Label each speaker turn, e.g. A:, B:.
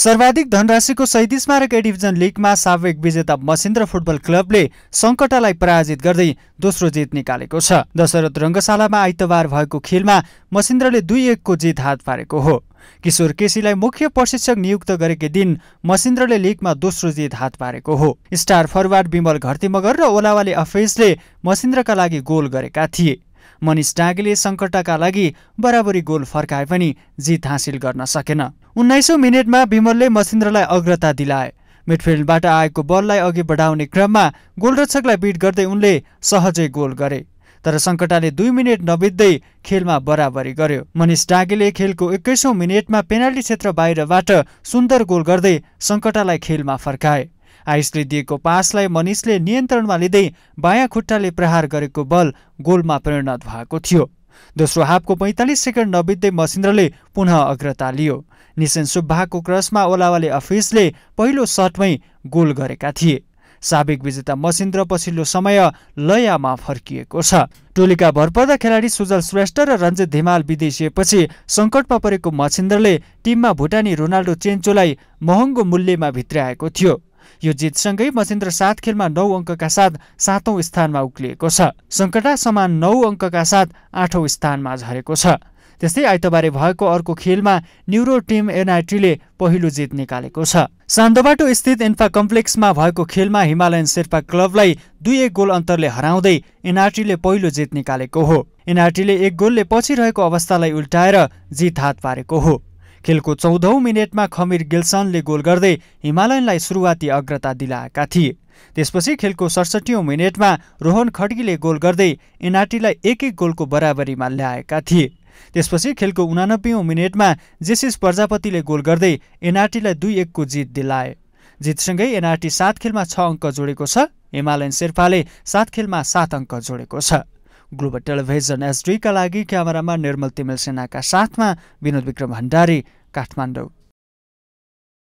A: सर्वाधिक धनराशिको सैतिस मारक एडिभिजन लिगमा विजेता मसिन्द्र फुटबल क्लबले सङ्कटालाई पराजित गर्दै दोस्रो जित निकालेको छ दशरथ रङ्गशालामा आइतबार भएको खेलमा मसिन्द्रले दुई एकको जित हात पारेको हो किशोर केसीलाई मुख्य प्रशिक्षक नियुक्त गरेकै दिन मसिन्द्रले लिगमा दोस्रो जित हात पारेको हो स्टार फरवार्ड विमल घरतीमगर र ओलावाली अफेजले मसिन्द्रका लागि गोल गरेका थिए मनिष डाँगेले सङ्कटका लागि बराबरी गोल फर्काए पनि जित हासिल गर्न सकेन उन्नाइसौँ मिनटमा विमलले मसिन्द्रलाई अग्रता दिलाए मिडफिल्डबाट आएको बललाई अघि बढाउने क्रममा गोलरक्षकलाई बिट गर्दै उनले सहजै गोल गरे तर सङ्कटाले दुई मिनट नबित्दै खेलमा बराबरी गर्यो मनिष डाँगेले खेलको एक्काइसौँ मिनटमा पेनाल्टी क्षेत्र बाहिरबाट सुन्दर गोल गर्दै सङ्कटालाई खेलमा फर्काए आइसले दिएको पासलाई मनिषले नियन्त्रणमा लिँदै बायाँ खुट्टाले प्रहार गरेको बल गोलमा परिणत भएको थियो दोस्रो हाफको पैँतालिस सेकेन्ड नबित्दै मसिन्द्रले पुनः अग्रता लियो निसेन सुब्बाको क्रसमा ओलावाले अफिसले पहिलो सटमै गोल गरेका थिए साबिक विजेता मसिन्द्र पछिल्लो समय लयामा फर्किएको छ टोलीका भरपर्दा खेलाडी सुजल श्रेष्ठ र रञ्जित धिमाल विदेशिएपछि सङ्कटमा परेको मसिन्द्रले टिममा भुटानी रोनाल्डो चेन्चोलाई महँगो मूल्यमा भित्राएको थियो यो जितसँगै महेन्द्र सात खेलमा नौ अङ्कका साथ सातौँ स्थानमा उक्लिएको छ सङ्कटा समान नौ अङ्कका साथ आठौँ स्थानमा झरेको छ त्यस्तै आइतबारे भएको अर्को खेलमा न्युरो टिम एनआइटीले पहिलो जित निकालेको छ सान्दोबाटो स्थित इन्फा कम्प्लेक्समा भएको खेलमा हिमालयन शेर्पा क्लबलाई दुई एक गोल अन्तरले हराउँदै एनआरटीले पहिलो जित निकालेको हो एनआरटीले एक गोलले पछि रहेको अवस्थालाई उल्टाएर जित हात पारेको हो खेलको चौधौँ मिनेटमा खमिर गिल्सनले गोल गर्दै हिमालयनलाई सुरुवाती अग्रता दिलाएका थिए त्यसपछि खेलको सडसठीौँ मिनेटमा रोहन खड्गीले गोल गर्दै एनआरटीलाई एक एक गोलको बराबरीमा ल्याएका थिए त्यसपछि खेलको उनानब्बेौँ मिनेटमा जेसिस प्रजापतिले गोल गर्दै एनआरटीलाई दुई एकको जित दिलाए जितसँगै एनआरटी सात खेलमा छ अङ्क जोडेको छ हिमालयन शेर्पाले सात खेलमा सात अङ्क जोडेको छ ग्लोबल टेलिभिजन एसडीका लागि क्यामेरामा निर्मल तिमेल सेनाका साथमा विनोद विक्रम भण्डारी काठमाडौँ